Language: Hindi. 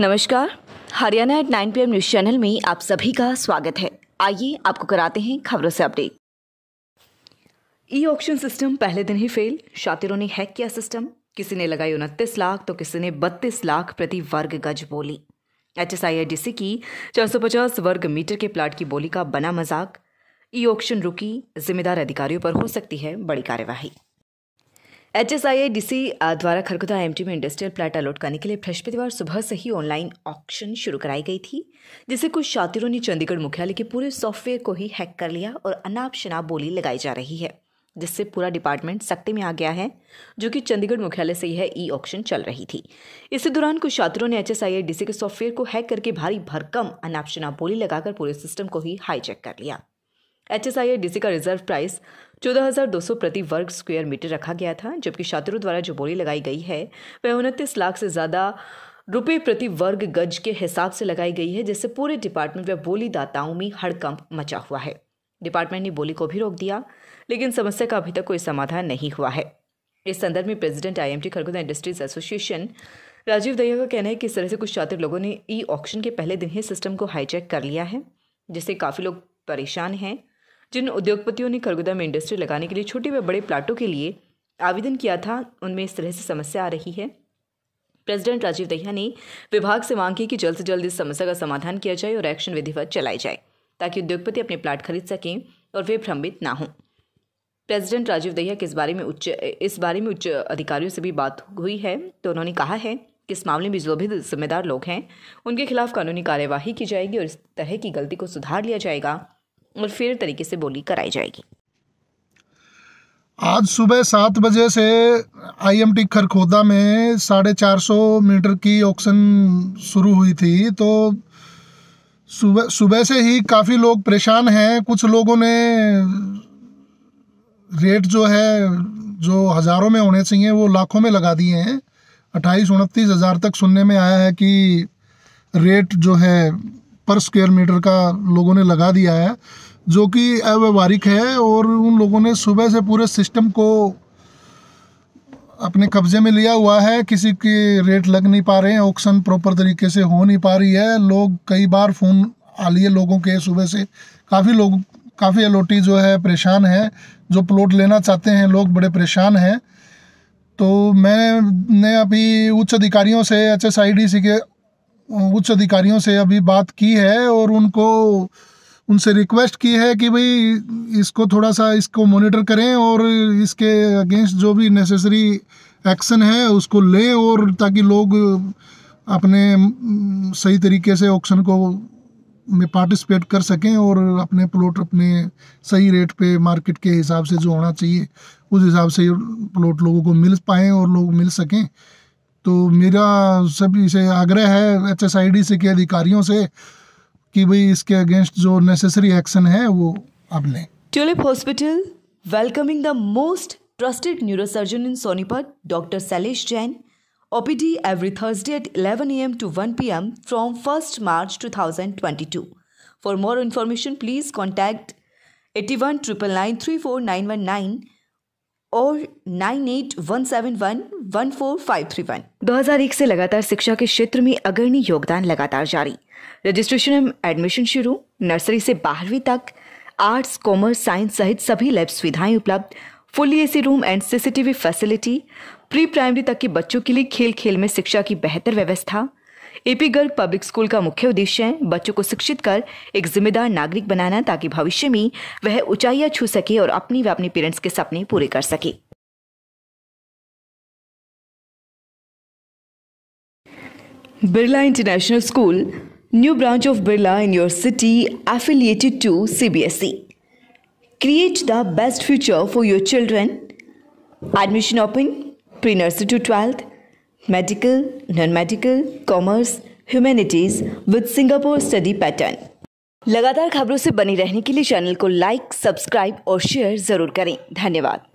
नमस्कार Haryana eight nine P news channel में आप सभी का स्वागत है आइए आपको कराते हैं खबरों से अपडेट ई ऑक्शन सिस्टम पहले दिन ही फेल शातिरों ने हैक किया सिस्टम किसी ने लगाई उनतीस लाख तो किसी ने बत्तीस लाख प्रति वर्ग गज बोली एच एस आई डी की चार सौ पचास वर्ग मीटर के प्लाट की बोली का बना मजाक ई ऑक्शन रुकी जिम्मेदार अधिकारियों पर हो सकती है बड़ी कार्यवाही H S I I D C द्वारा खरगुदा एम में इंडस्ट्रियल प्लाट अलॉट करने के लिए बृहस्पतिवार सुबह से ही ऑनलाइन ऑक्शन शुरू कराई गई थी जिसे कुछ शातिरों ने चंडीगढ़ मुख्यालय के पूरे सॉफ्टवेयर को ही हैक कर लिया और अनाप शनाप बोली लगाई जा रही है जिससे पूरा डिपार्टमेंट सख्ती में आ गया है जो कि चंडीगढ़ मुख्यालय से यह ई ऑक्शन चल रही थी इसी दौरान कुछ छात्रों ने H S I I D C के सॉफ्टवेयर को हैक करके भारी भरकम अनाप शनाप बोली लगाकर पूरे सिस्टम को ही हाईजेक कर लिया H S I D C का रिजर्व प्राइस चौदह हजार दो सौ प्रति वर्ग स्क्वायर मीटर रखा गया था जबकि छात्रों द्वारा जो बोली लगाई गई है वह उनतीस लाख से ज़्यादा रुपये प्रति वर्ग गज के हिसाब से लगाई गई है जिससे पूरे डिपार्टमेंट व बोलीदाताओं में हड़कंप मचा हुआ है डिपार्टमेंट ने बोली को भी रोक दिया लेकिन समस्या का अभी तक कोई समाधान नहीं हुआ है इस संदर्भ में president IMT Kharkhoda industries association Rajiv Dahiya का कहना है कि इस तरह से कुछ छात्र लोगों ने ई ऑक्शन के पहले दिन ही सिस्टम को हाईजैक कर लिया है जिससे काफ़ी लोग परेशान हैं जिन उद्योगपतियों ने खरगोदा में इंडस्ट्री लगाने के लिए छोटे व बड़े प्लाटों के लिए आवेदन किया था उनमें इस तरह से समस्या आ रही है प्रेसिडेंट राजीव दहिया ने विभाग से मांग की कि जल्द से जल्द इस समस्या का समाधान किया जाए और एक्शन विधिवत चलाई जाए ताकि उद्योगपति अपने प्लाट खरीद सकें और वे भ्रमित ना हों प्रेसिडेंट राजीव दहिया के इस बारे में उच्च इस बारे में उच्च अधिकारियों से भी बात हुई है तो उन्होंने कहा है कि इस मामले में जो भी जिम्मेदार लोग हैं उनके खिलाफ कानूनी कार्यवाही की जाएगी और इस तरह की गलती को सुधार लिया जाएगा और फिर तरीके से बोली कराई जाएगी आज सुबह सात बजे से आईएमटी खरखोदा में साढ़े चार सौ मीटर की ऑक्शन शुरू हुई थी तो सुबह सुबह से ही काफ़ी लोग परेशान हैं कुछ लोगों ने रेट जो है जो हज़ारों में होने चाहिए वो लाखों में लगा दिए हैं अट्ठाईस उनतीस हज़ार तक सुनने में आया है कि रेट जो है पर स्क्वायर मीटर का लोगों ने लगा दिया है जो कि अव्यवहारिक है और उन लोगों ने सुबह से पूरे सिस्टम को अपने कब्जे में लिया हुआ है किसी के रेट लग नहीं पा रहे हैं ऑक्शन प्रॉपर तरीके से हो नहीं पा रही है लोग कई बार फ़ोन आ लिए लोगों के सुबह से काफ़ी लोग काफ़ी एलोटी जो है परेशान है जो प्लॉट लेना चाहते हैं लोग बड़े परेशान हैं तो मैंने अभी उच्च अधिकारियों से H S I D C के उच्च अधिकारियों से अभी बात की है और उनको उनसे रिक्वेस्ट की है कि भाई इसको थोड़ा सा इसको मॉनिटर करें और इसके अगेंस्ट जो भी नेसेसरी एक्शन है उसको लें और ताकि लोग अपने सही तरीके से ऑक्शन को में पार्टिसिपेट कर सकें और अपने प्लॉट अपने सही रेट पे मार्केट के हिसाब से जो होना चाहिए उस हिसाब से प्लॉट लोगों को मिल पाएँ और लोग मिल सकें तो मेरा सभी से आग्रह है एच से के अधिकारियों से कि भाई इसके अगेंस्ट जो नेसेसरी एक्शन है वो अब लें Tulip hospital welcoming the most trusted neurosurgeon in Sonipat doctor Shailesh Jain OPD every Thursday at 11 AM to 1 PM from 1st March 2022 for more information please contact at one triple nine three four nine one nine और nine eight one seven one one four five three one दो हजार एक से लगातार शिक्षा के क्षेत्र में अग्रणी योगदान लगातार जारी रजिस्ट्रेशन एवं एडमिशन शुरू नर्सरी से बारहवीं तक आर्ट्स कॉमर्स साइंस सहित सभी लैब सुविधाएं उपलब्ध fully AC room and CCTV facility pre primary तक के बच्चों के लिए खेल खेल में शिक्षा की बेहतर व्यवस्था एपी गर्ल पब्लिक स्कूल का मुख्य उद्देश्य है बच्चों को शिक्षित कर एक जिम्मेदार नागरिक बनाना ताकि भविष्य में वह ऊंचाइयां छू सके और अपनी व अपने पेरेंट्स के सपने पूरे कर सके Birla international school new branch of Birla in your city affiliated to CBSE create the best future for your children admission open pre nursery to twelfth medical, non medical, commerce, humanities with Singapore study pattern लगातार खबरों से बने रहने के लिए चैनल को लाइक सब्सक्राइब और शेयर जरूर करें धन्यवाद